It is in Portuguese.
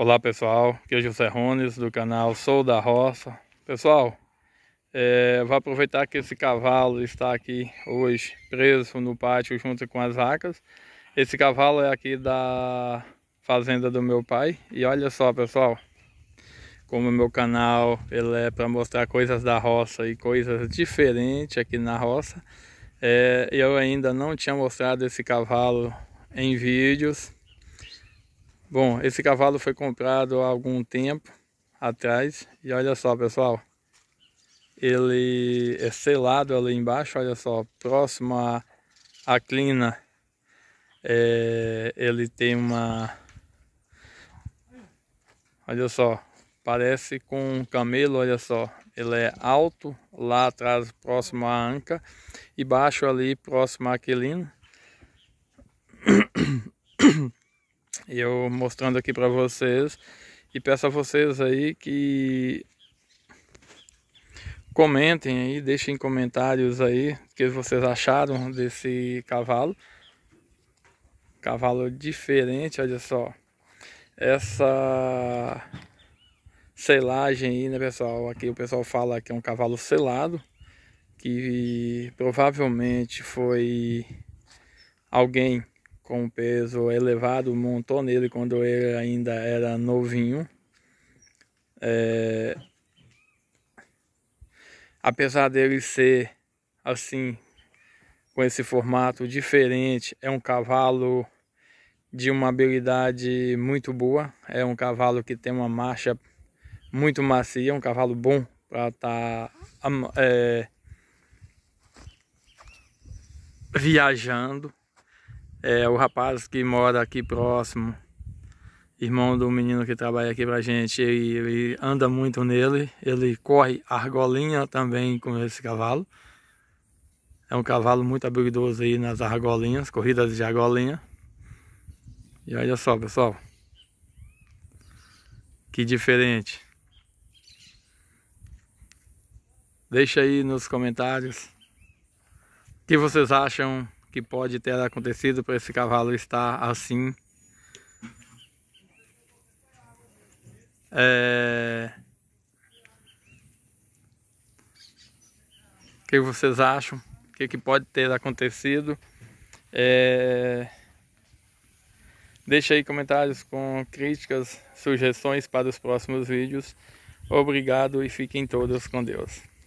Olá pessoal, aqui é José Rones do canal Sou da Roça Pessoal, é, vou aproveitar que esse cavalo está aqui hoje preso no pátio junto com as vacas Esse cavalo é aqui da fazenda do meu pai E olha só pessoal, como meu canal ele é para mostrar coisas da roça e coisas diferentes aqui na roça é, Eu ainda não tinha mostrado esse cavalo em vídeos Bom, esse cavalo foi comprado há algum tempo atrás e olha só pessoal, ele é selado ali embaixo, olha só, próximo à, à clina, é, ele tem uma, olha só, parece com um camelo, olha só, ele é alto lá atrás próximo à anca e baixo ali próximo à quilina eu mostrando aqui para vocês e peço a vocês aí que comentem aí, deixem comentários aí o que vocês acharam desse cavalo. Cavalo diferente, olha só. Essa selagem aí, né pessoal? Aqui o pessoal fala que é um cavalo selado, que provavelmente foi alguém com um peso elevado, montou nele quando ele ainda era novinho. É... Apesar dele ser assim, com esse formato diferente, é um cavalo de uma habilidade muito boa, é um cavalo que tem uma marcha muito macia, um cavalo bom para estar tá, é... viajando é, o rapaz que mora aqui próximo, irmão do menino que trabalha aqui pra gente, ele, ele anda muito nele, ele corre argolinha também com esse cavalo. É um cavalo muito habilidoso aí nas argolinhas, corridas de argolinha. E olha só, pessoal. Que diferente. Deixa aí nos comentários o que vocês acham que pode ter acontecido para esse cavalo estar assim. É... O que vocês acham? O que, que pode ter acontecido? É... Deixe aí comentários com críticas, sugestões para os próximos vídeos. Obrigado e fiquem todos com Deus.